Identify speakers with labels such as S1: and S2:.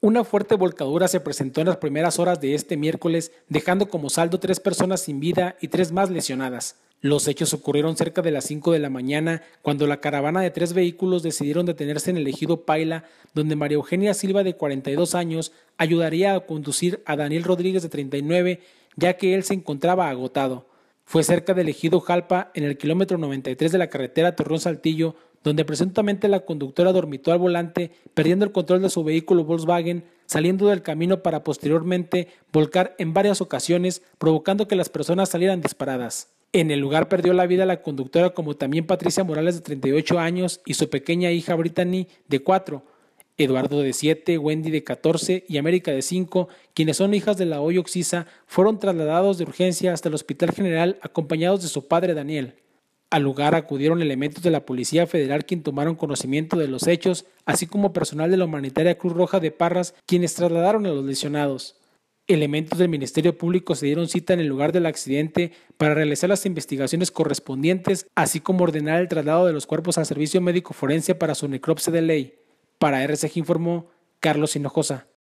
S1: Una fuerte volcadura se presentó en las primeras horas de este miércoles, dejando como saldo tres personas sin vida y tres más lesionadas. Los hechos ocurrieron cerca de las 5 de la mañana, cuando la caravana de tres vehículos decidieron detenerse en el ejido Paila, donde María Eugenia Silva, de 42 años, ayudaría a conducir a Daniel Rodríguez, de 39, ya que él se encontraba agotado. Fue cerca del ejido Jalpa, en el kilómetro 93 de la carretera Torreón Saltillo, donde presuntamente la conductora dormitó al volante, perdiendo el control de su vehículo Volkswagen, saliendo del camino para posteriormente volcar en varias ocasiones, provocando que las personas salieran disparadas. En el lugar perdió la vida la conductora como también Patricia Morales de 38 años y su pequeña hija Brittany de 4, Eduardo de 7, Wendy de 14 y América de 5, quienes son hijas de la hoy oxisa, fueron trasladados de urgencia hasta el Hospital General acompañados de su padre Daniel. Al lugar acudieron elementos de la Policía Federal quien tomaron conocimiento de los hechos, así como personal de la Humanitaria Cruz Roja de Parras quienes trasladaron a los lesionados. Elementos del Ministerio Público se dieron cita en el lugar del accidente para realizar las investigaciones correspondientes, así como ordenar el traslado de los cuerpos al servicio médico forense para su necropsia de ley. Para RCG informó Carlos Hinojosa.